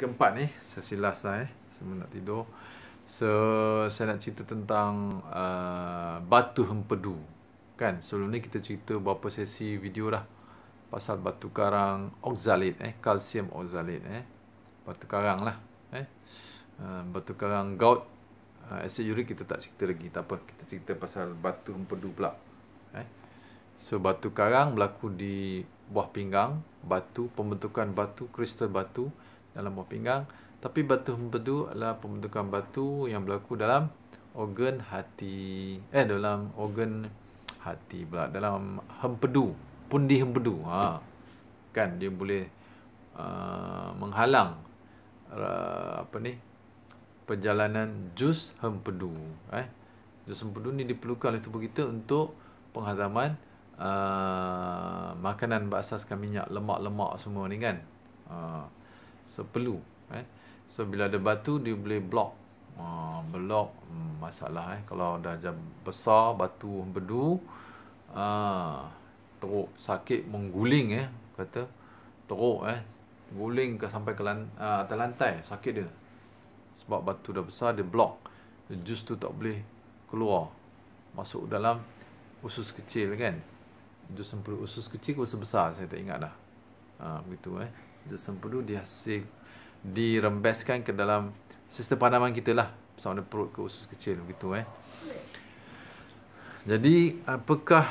keempat ni Sesi last lah eh Semua nak tidur So saya nak cerita tentang uh, Batu Hempedu Kan sebelum ni kita cerita berapa sesi video lah Pasal batu karang oxalate eh kalsium oxalate eh Batu karang lah eh uh, Batu karang gout uh, Acid uric kita tak cerita lagi Tak apa kita cerita pasal batu hempedu pula eh? So batu karang berlaku di buah pinggang Batu, pembentukan batu, kristal batu dalam buah pinggang tapi batu mempedu adalah pembentukan batu yang berlaku dalam organ hati eh dalam organ hati pula dalam hempedu pundi hempedu ha kan dia boleh uh, menghalang uh, apa ni perjalanan jus hempedu eh jus hempedu ni diperlukan oleh tubuh kita untuk penghazaman uh, makanan berasaskan minyak lemak-lemak semua ni kan uh, seperlu eh. So bila ada batu dia boleh block uh, Block hmm, masalah eh. Kalau dah besar batu bedu uh, ha, Teruk sakit mengguling eh. Kata teruk eh. Guling ke sampai ke lan, uh, atas lantai sakit dia Sebab batu dah besar dia block Justru tak boleh keluar Masuk dalam usus kecil kan Justru usus kecil ke usus besar saya tak ingat dah uh, Begitu eh tutup sempulu dihasil dirembeskan ke dalam sistem pandaman kita lah sama ada perut ke usus kecil begitu eh jadi apakah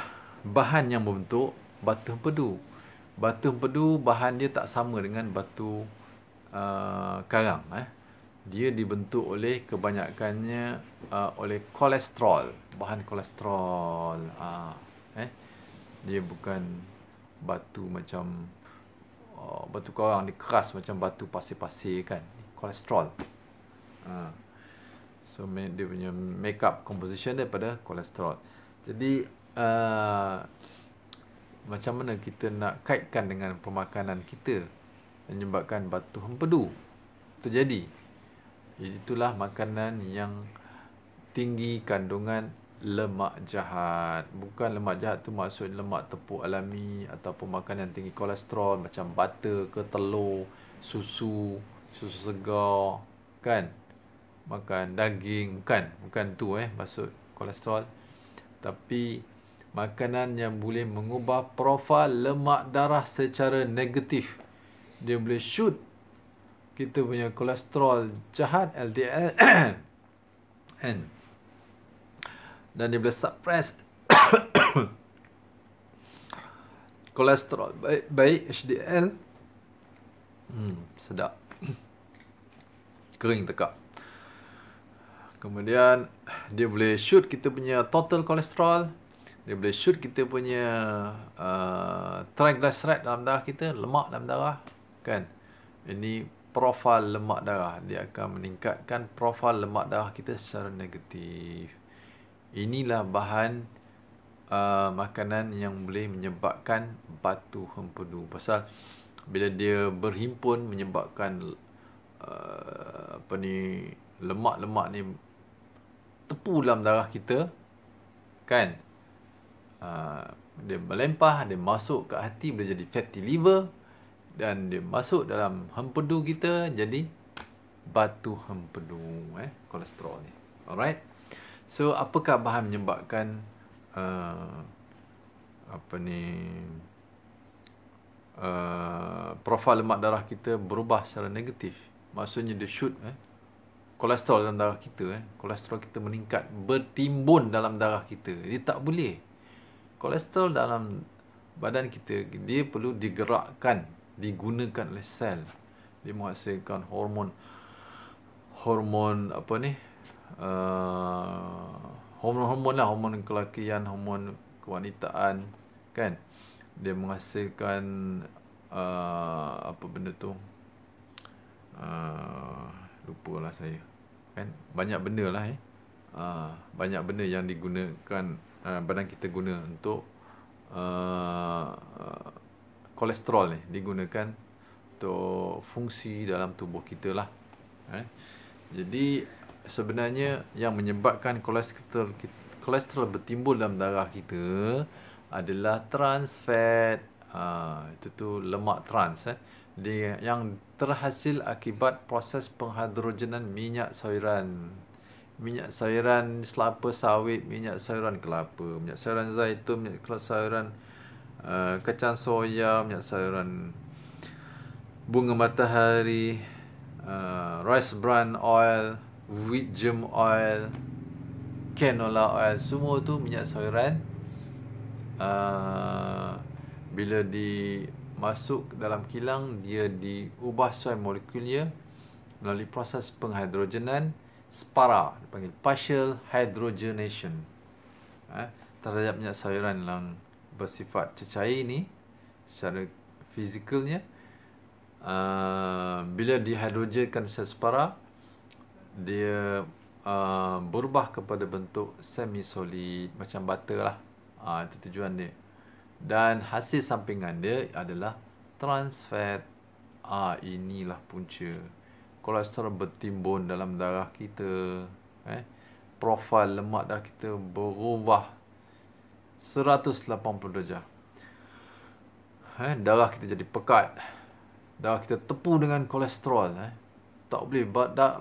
bahan yang membentuk batu empedu batu empedu bahan dia tak sama dengan batu uh, karang eh dia dibentuk oleh kebanyakannya uh, oleh kolesterol bahan kolesterol uh, eh dia bukan batu macam Oh, batu korang dia keras macam batu pasir-pasir kan kolesterol ha. so dia punya make up composition daripada kolesterol jadi uh, macam mana kita nak kaitkan dengan pemakanan kita menyebabkan batu hempedu terjadi itulah makanan yang tinggi kandungan lemak jahat. Bukan lemak jahat tu maksud lemak tepuk alami ataupun makanan tinggi kolesterol macam butter ke telur, susu, susu segar, kan? Makan daging bukan, bukan tu eh maksud kolesterol. Tapi makanan yang boleh mengubah profil lemak darah secara negatif. Dia boleh shoot kita punya kolesterol jahat LDL and dan dia boleh suppress kolesterol baik, baik HDL hmm, sedap kering tekak kemudian dia boleh shoot kita punya total kolesterol dia boleh shoot kita punya uh, triglyceride dalam darah kita lemak dalam darah kan ini profil lemak darah dia akan meningkatkan profil lemak darah kita secara negatif Inilah bahan uh, makanan yang boleh menyebabkan batu hempedu. Pasal bila dia berhimpun menyebabkan uh, apa ni lemak-lemak ni tepu dalam darah kita kan uh, dia melempah dia masuk ke hati boleh jadi fatty liver dan dia masuk dalam hempedu kita jadi batu hempedu eh kolesterol ni alright So apakah bahan menyebabkan uh, apa ni uh, profil lemak darah kita berubah secara negatif? Maksudnya dia shoot eh, kolesterol dalam darah kita eh, kolesterol kita meningkat bertimbun dalam darah kita. Dia tak boleh. Kolesterol dalam badan kita dia perlu digerakkan, digunakan oleh sel. Dia menghasilkan hormon hormon apa ni? uh, eh, hormon-hormon lah hormon kelakian hormon kewanitaan kan dia menghasilkan uh, apa benda tu uh, eh, lupa lah saya kan banyak benda lah eh uh, banyak benda yang digunakan uh, badan kita guna untuk uh, uh, kolesterol ni digunakan untuk fungsi dalam tubuh kita lah eh? jadi sebenarnya yang menyebabkan kolesterol kolesterol bertimbul dalam darah kita adalah trans fat ha, itu tu lemak trans eh dia yang terhasil akibat proses penghidrogenan minyak sayuran minyak sayuran selapa sawit minyak sayuran kelapa minyak sayuran zaitun minyak sayuran uh, ha, kacang soya minyak sayuran bunga matahari uh, rice bran oil wheat germ oil canola oil semua tu minyak sayuran uh, bila di masuk dalam kilang dia diubah suai molekulnya melalui proses penghidrogenan spara dipanggil partial hydrogenation eh, terhadap minyak sayuran yang bersifat cecair ini secara fizikalnya uh, bila dihidrogenkan secara spara dia uh, berubah kepada bentuk semi solid macam butter lah uh, itu tujuan dia dan hasil sampingan dia adalah trans fat uh, inilah punca kolesterol bertimbun dalam darah kita eh profil lemak darah kita berubah 180 darjah eh darah kita jadi pekat darah kita tepu dengan kolesterol eh tak boleh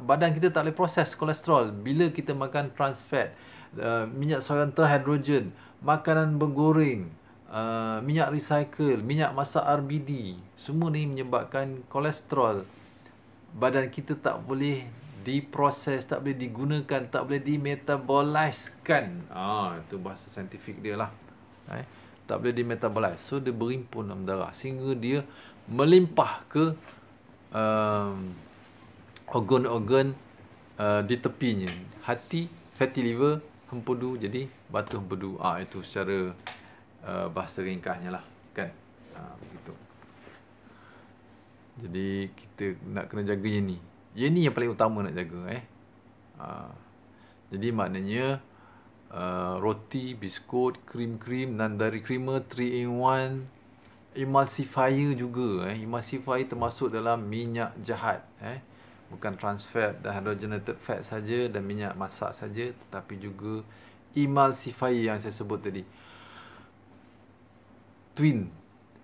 badan kita tak boleh proses kolesterol bila kita makan trans fat uh, minyak soya terhidrogen makanan bergoreng uh, minyak recycle minyak masak RBD semua ni menyebabkan kolesterol badan kita tak boleh diproses tak boleh digunakan tak boleh dimetabolizekan ah ha, itu bahasa saintifik dia lah eh? tak boleh dimetabolize so dia berimpun dalam darah sehingga dia melimpah ke um, organ-organ uh, di tepinya. Hati, fatty liver, hempedu jadi batu hempedu. Ah ha, itu secara uh, bahasa ringkasnya lah, kan? Ha, ah, begitu. Jadi kita nak kena jaga yang ni. Yang ni yang paling utama nak jaga eh. Ha. Jadi maknanya uh, roti, biskut, krim-krim, nandari creamer, 3-in-1, emulsifier juga eh. Emulsifier termasuk dalam minyak jahat eh bukan trans fat dan hydrogenated fat saja dan minyak masak saja tetapi juga emulsifier yang saya sebut tadi twin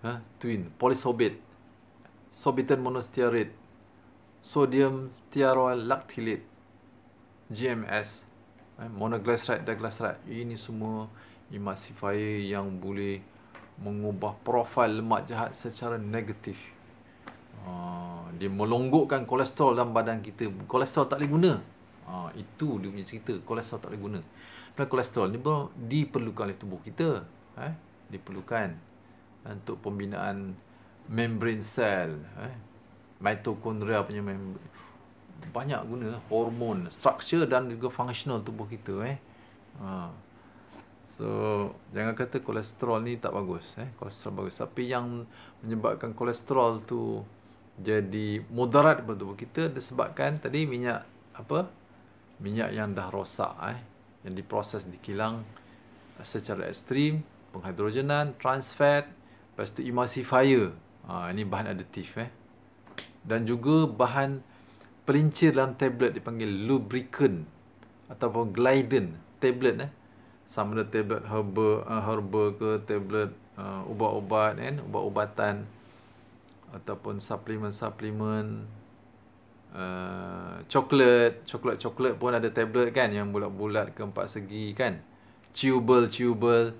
ha twin polysorbate sorbitan monostearate sodium stearoyl lactylate GMS eh, ha, monoglyceride dan glyceride ini semua emulsifier yang boleh mengubah profil lemak jahat secara negatif Ah, dia melonggokkan kolesterol dalam badan kita. Kolesterol tak boleh guna. Ah, itu dia punya cerita. Kolesterol tak boleh guna. Dan kolesterol ni pun diperlukan oleh tubuh kita. Eh? Diperlukan eh, untuk pembinaan membrane sel. Eh? Mitochondria punya membran. Banyak guna hormon, structure dan juga functional tubuh kita. Eh? Ha. So, jangan kata kolesterol ni tak bagus. Eh? Kolesterol bagus. Tapi yang menyebabkan kolesterol tu jadi mudarat buat tubuh kita disebabkan tadi minyak apa minyak yang dah rosak eh yang diproses di kilang secara ekstrim penghidrogenan trans fat lepas tu emulsifier ha, ini bahan aditif eh dan juga bahan pelincir dalam tablet dipanggil lubricant ataupun glidant tablet eh sama ada tablet herba uh, eh, herba ke tablet uh, ubat-ubat kan eh? ubat-ubatan ataupun suplemen-suplemen uh, coklat, coklat-coklat pun ada tablet kan yang bulat-bulat ke empat segi kan. Chewable, chewable.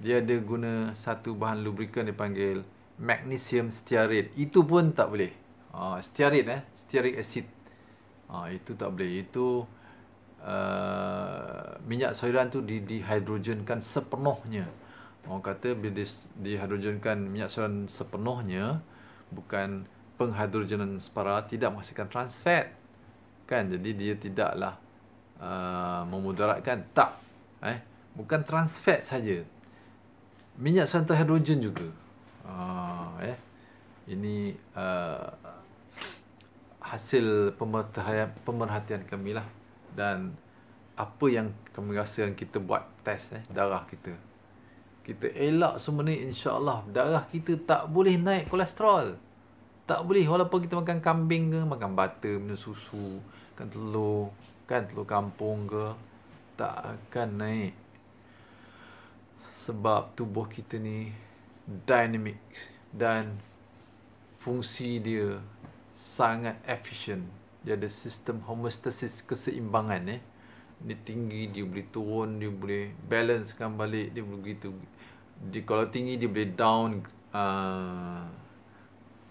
Dia ada guna satu bahan lubricant dipanggil magnesium stearate. Itu pun tak boleh. Uh, stearate eh, stearic acid. Uh, itu tak boleh. Itu uh, minyak soiran tu di dihidrogenkan sepenuhnya. Orang kata bila dihidrogenkan minyak soiran sepenuhnya, bukan penghadrogenan spara tidak menghasilkan trans fat kan jadi dia tidaklah uh, memudaratkan tak eh bukan trans fat saja minyak santan hidrogen juga uh, eh ini uh, hasil pemerhatian pemerhatian kami lah dan apa yang kami rasa kita buat test eh darah kita kita elak semua ni insyaallah darah kita tak boleh naik kolesterol tak boleh walaupun kita makan kambing ke, makan butter, minum susu, kan telur, kan telur kampung ke, tak akan naik. Sebab tubuh kita ni dynamic dan fungsi dia sangat efisien. Dia ada sistem homeostasis keseimbangan eh. Dia tinggi, dia boleh turun, dia boleh balancekan balik, dia boleh gitu. Dia, kalau tinggi, dia boleh down uh,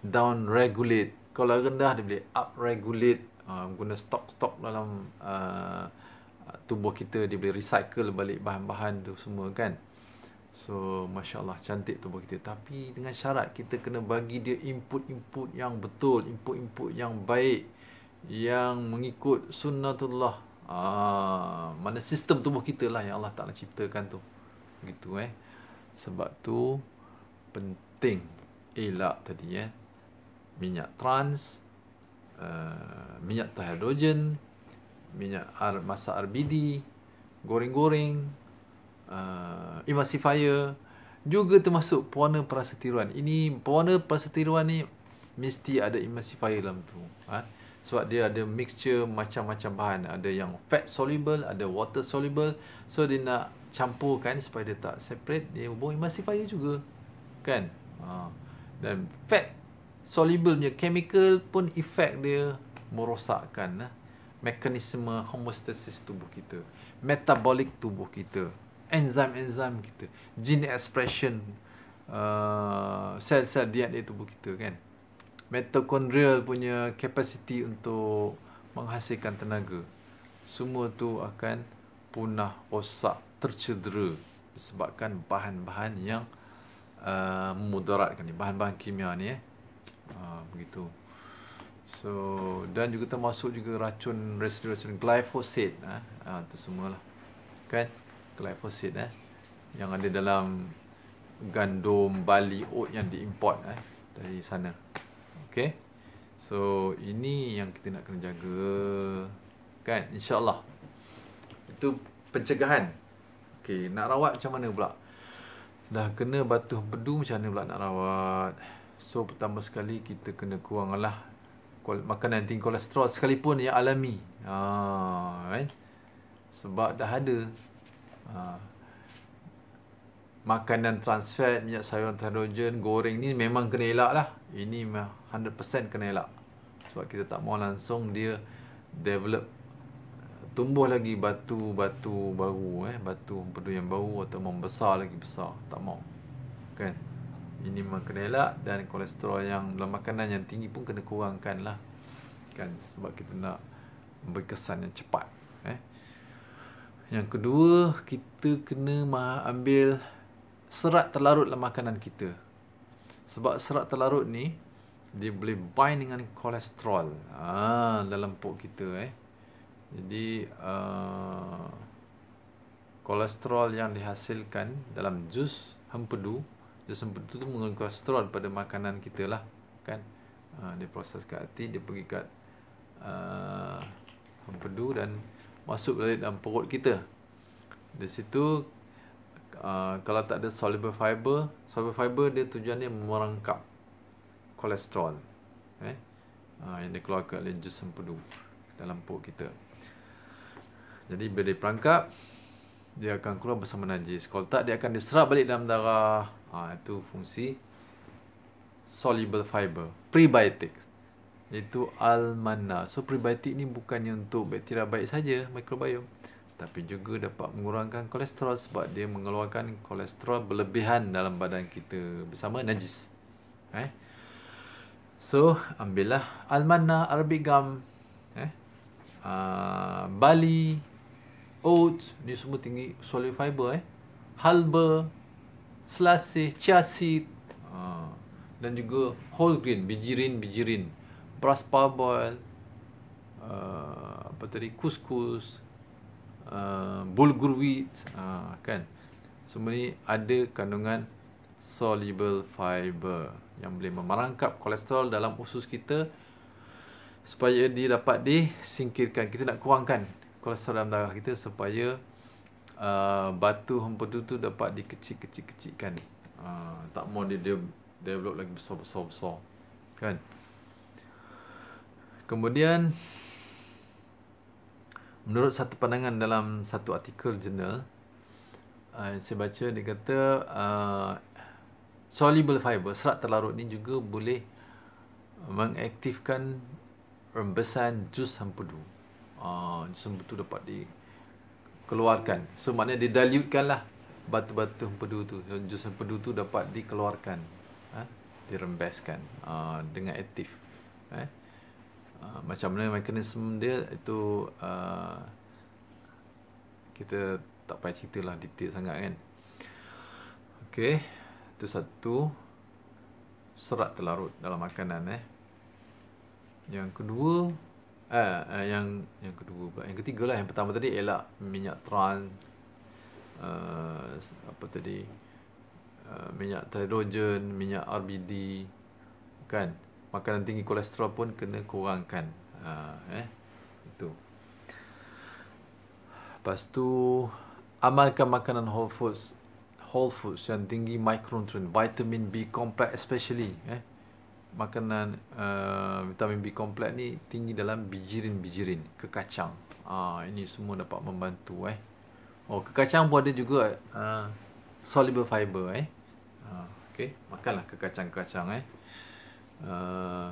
down regulate kalau rendah dia boleh up regulate uh, guna stock stock dalam uh, tubuh kita dia boleh recycle balik bahan-bahan tu semua kan so masya-Allah cantik tubuh kita tapi dengan syarat kita kena bagi dia input-input yang betul input-input yang baik yang mengikut sunnatullah ah mana sistem tubuh kita lah yang Allah Taala ciptakan tu gitu eh sebab tu penting elak tadi eh minyak trans, uh, minyak hidrogen, minyak ar- masa RBD, goreng-goreng, uh, emulsifier, juga termasuk pewarna perasa tiruan. Ini pewarna perasa tiruan ni mesti ada emulsifier dalam tu. Ha? Sebab dia ada mixture macam-macam bahan. Ada yang fat soluble, ada water soluble. So dia nak campurkan supaya dia tak separate. Dia buat emulsifier juga. Kan? Ha. Dan fat soluble punya chemical pun efek dia merosakkan lah. Eh, mekanisme homeostasis tubuh kita metabolic tubuh kita enzim-enzim kita gene expression uh, sel-sel DNA tubuh kita kan mitochondrial punya capacity untuk menghasilkan tenaga semua tu akan punah rosak tercedera disebabkan bahan-bahan yang uh, memudaratkan ni bahan-bahan kimia ni eh ha, begitu so dan juga termasuk juga racun residu racun glyphosate ah ha, ha, tu semualah kan glyphosate eh yang ada dalam gandum bali oat yang diimport eh dari sana okey so ini yang kita nak kena jaga kan insyaallah itu pencegahan okey nak rawat macam mana pula dah kena batu bedu macam mana pula nak rawat So pertama sekali kita kena kuranglah makanan tinggi kolesterol sekalipun yang alami. Ha, kan? Sebab dah ada ha, makanan trans fat, minyak sayuran terogen, goreng ni memang kena elak lah. Ini 100% kena elak. Sebab kita tak mahu langsung dia develop tumbuh lagi batu-batu baru eh batu empedu yang baru atau membesar lagi besar tak mau kan okay minimal kena elak dan kolesterol yang dalam makanan yang tinggi pun kena kurangkan lah kan sebab kita nak berkesan yang cepat eh yang kedua kita kena ambil serat terlarut dalam makanan kita sebab serat terlarut ni dia boleh bind dengan kolesterol ha, dalam pok kita eh jadi uh, kolesterol yang dihasilkan dalam jus hempedu dia sempat tu mengandung kolesterol pada makanan kita lah kan uh, dia proses kat hati dia pergi kat uh, ah, empedu dan masuk balik dalam perut kita di situ uh, kalau tak ada soluble fiber soluble fiber dia tujuannya merangkap kolesterol eh uh, yang dikeluarkan oleh jus empedu dalam perut kita jadi bila dia perangkap dia akan keluar bersama najis. Kalau tak dia akan diserap balik dalam darah. Ha, itu fungsi soluble fiber, prebiotics. Itu almana. So prebiotik ni bukannya untuk bakteria baik saja, microbiome, tapi juga dapat mengurangkan kolesterol sebab dia mengeluarkan kolesterol berlebihan dalam badan kita bersama najis. Eh? So, ambillah almana, arabic gum, eh? Uh, Bali, oats ni semua tinggi solid fiber eh halba selasih chia seed uh, dan juga whole grain bijirin bijirin brass parboil uh, apa tadi couscous, uh, bulgur wheat uh, kan semua ni ada kandungan soluble fiber yang boleh memerangkap kolesterol dalam usus kita supaya dia dapat disingkirkan kita nak kurangkan kolesterol dalam darah kita supaya uh, batu hempedu tu dapat dikecil-kecil-kecilkan. Uh, tak mahu dia, dia develop lagi besar-besar-besar. Kan? Kemudian menurut satu pandangan dalam satu artikel jurnal uh, yang saya baca dia kata uh, soluble fiber serat terlarut ni juga boleh mengaktifkan rembesan jus sampudu uh, tu dapat dikeluarkan. So maknanya didilutekan lah batu-batu empedu tu. Jus empedu tu dapat dikeluarkan. Eh? Dirembeskan uh, dengan aktif. Eh? Uh, macam mana mekanisme dia itu uh, kita tak payah ceritalah lah detail sangat kan. Okey. Itu satu serat terlarut dalam makanan eh. Yang kedua Eh, uh, uh, yang yang kedua pula. Yang ketiga lah. Yang pertama tadi ialah minyak trans. Uh, ah, apa tadi? Uh, minyak hidrogen, minyak RBD. Kan? Makanan tinggi kolesterol pun kena kurangkan. Uh, eh? Itu. Lepas tu, amalkan makanan whole foods. Whole foods yang tinggi micronutrient. Vitamin B complex especially. Eh? makanan uh, vitamin B komplek ni tinggi dalam bijirin-bijirin kekacang. Ah uh, ini semua dapat membantu eh. Oh kekacang pun ada juga uh, soluble fiber eh. uh, okey, makanlah kekacang-kacang eh. Uh,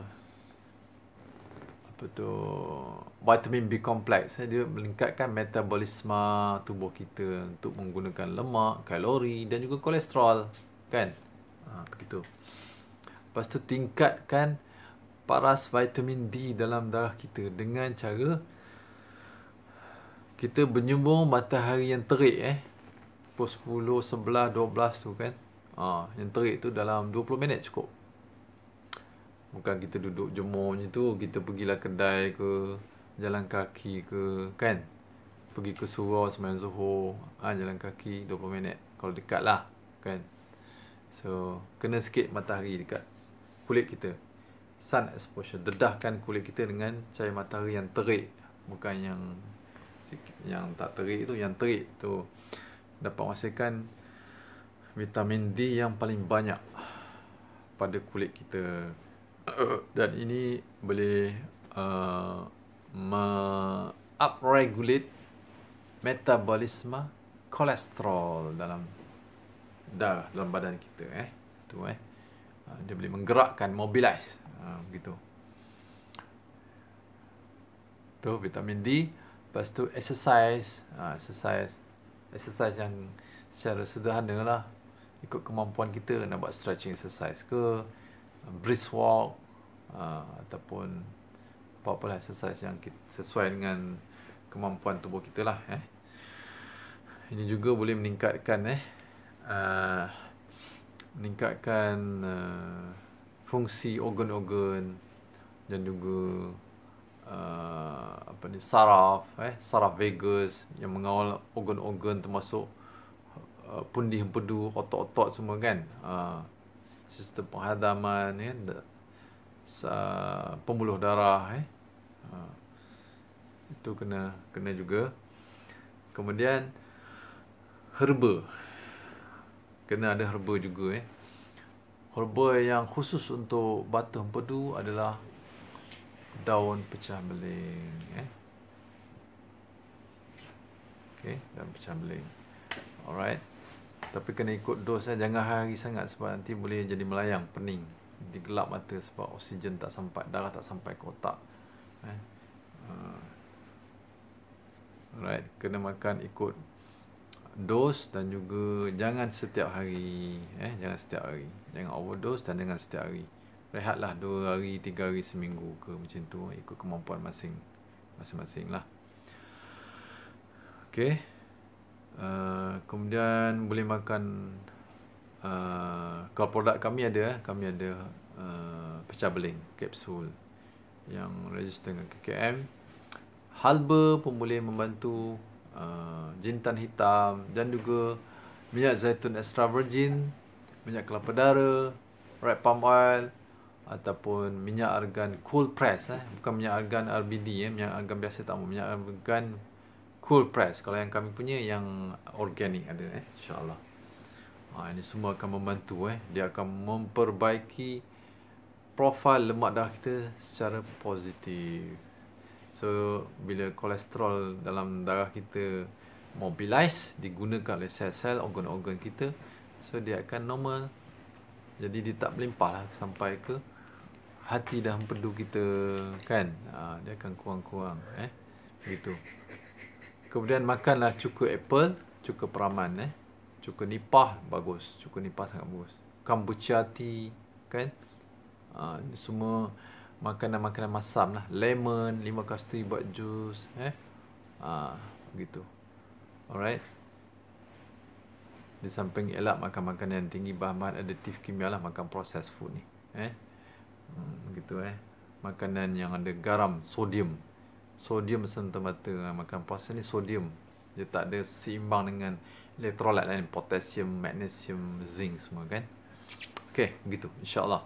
apa tu vitamin B kompleks eh? dia meningkatkan metabolisme tubuh kita untuk menggunakan lemak, kalori dan juga kolesterol kan. Ah uh, begitu. Lepas tu tingkatkan paras vitamin D dalam darah kita dengan cara kita menyembung matahari yang terik eh. Pukul 10, 11, 12 tu kan. Ha, yang terik tu dalam 20 minit cukup. Bukan kita duduk jemur macam tu, kita pergilah kedai ke, jalan kaki ke, kan? Pergi ke surau semalam zuhur, ha, jalan kaki 20 minit. Kalau dekat lah, kan? So, kena sikit matahari dekat kulit kita sun exposure dedahkan kulit kita dengan cahaya matahari yang terik bukan yang yang tak terik tu yang terik tu dapat menghasilkan vitamin D yang paling banyak pada kulit kita dan ini boleh uh, upregulate metabolisme kolesterol dalam darah dalam badan kita eh tu eh Ah, dia boleh menggerakkan mobilize ah, begitu tu vitamin D lepas tu exercise ah, exercise exercise yang secara sederhana lah ikut kemampuan kita nak buat stretching exercise ke brisk walk ataupun apa-apa lah exercise yang kita sesuai dengan kemampuan tubuh kita lah eh. ini juga boleh meningkatkan eh meningkatkan uh, fungsi organ-organ dan juga uh, apa ni saraf eh saraf vagus yang mengawal organ-organ termasuk uh, pundi empedu otot-otot semua kan uh, sistem penghadaman ya eh, uh, pembuluh darah eh uh, itu kena kena juga kemudian herba kena ada herba juga eh. Herba yang khusus untuk batu empedu adalah daun pecah beling eh. Okey, daun pecah beling. Alright. Tapi kena ikut dos eh. jangan hari sangat sebab nanti boleh jadi melayang, pening, nanti gelap mata sebab oksigen tak sampai, darah tak sampai ke otak. Eh. Uh. Alright, kena makan ikut dose dan juga jangan setiap hari eh jangan setiap hari jangan overdose dan jangan setiap hari rehatlah 2 hari 3 hari seminggu ke macam tu ikut kemampuan masing masing-masing lah okey uh, eh, kemudian boleh makan uh, kalau produk kami ada eh, kami ada uh, pecah beling kapsul yang register dengan KKM halba pun boleh membantu Ah, jintan hitam dan juga minyak zaitun extra virgin, minyak kelapa dara, red palm oil ataupun minyak argan cool press eh bukan minyak argan RBD ya eh. minyak argan biasa tak mau minyak argan cool press kalau yang kami punya yang organik ada eh insyaallah ha, ini semua akan membantu eh dia akan memperbaiki profil lemak darah kita secara positif So bila kolesterol dalam darah kita mobilize digunakan oleh sel-sel organ-organ kita so dia akan normal jadi dia tak melimpah lah sampai ke hati dan empedu kita kan ha, dia akan kurang-kurang eh gitu kemudian makanlah cukup apple cukup peraman eh cukup nipah bagus cukup nipah sangat bagus kombucha tea kan ha, semua makanan-makanan masam lah lemon lima kasturi buat jus eh ah begitu alright di samping elak makan makanan yang tinggi bahan-bahan aditif kimia lah makan proses food ni eh hmm, begitu eh makanan yang ada garam sodium sodium semata-mata ah, makan proses ni sodium dia tak ada seimbang dengan elektrolit lain potassium magnesium zinc semua kan Okay, begitu insyaallah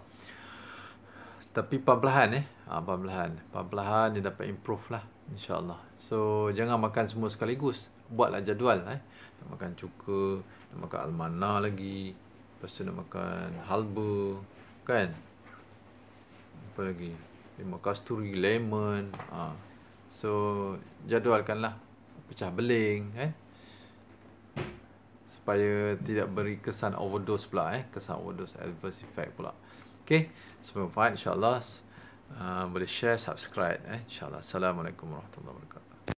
tapi perlahan eh, ha, ah, perlahan, perlahan dia dapat improve lah, insyaallah. So jangan makan semua sekaligus, buatlah jadual eh. Nak makan cuka, nak makan almana lagi, pasal nak makan halba, kan? Apa lagi? Lima kasturi, lemon, ha. So jadualkanlah pecah beling eh supaya tidak beri kesan overdose pula eh kesan overdose adverse effect pula Okay, semoga bermanfaat insyaAllah. Uh, boleh share, subscribe. Eh? InsyaAllah. Assalamualaikum warahmatullahi wabarakatuh.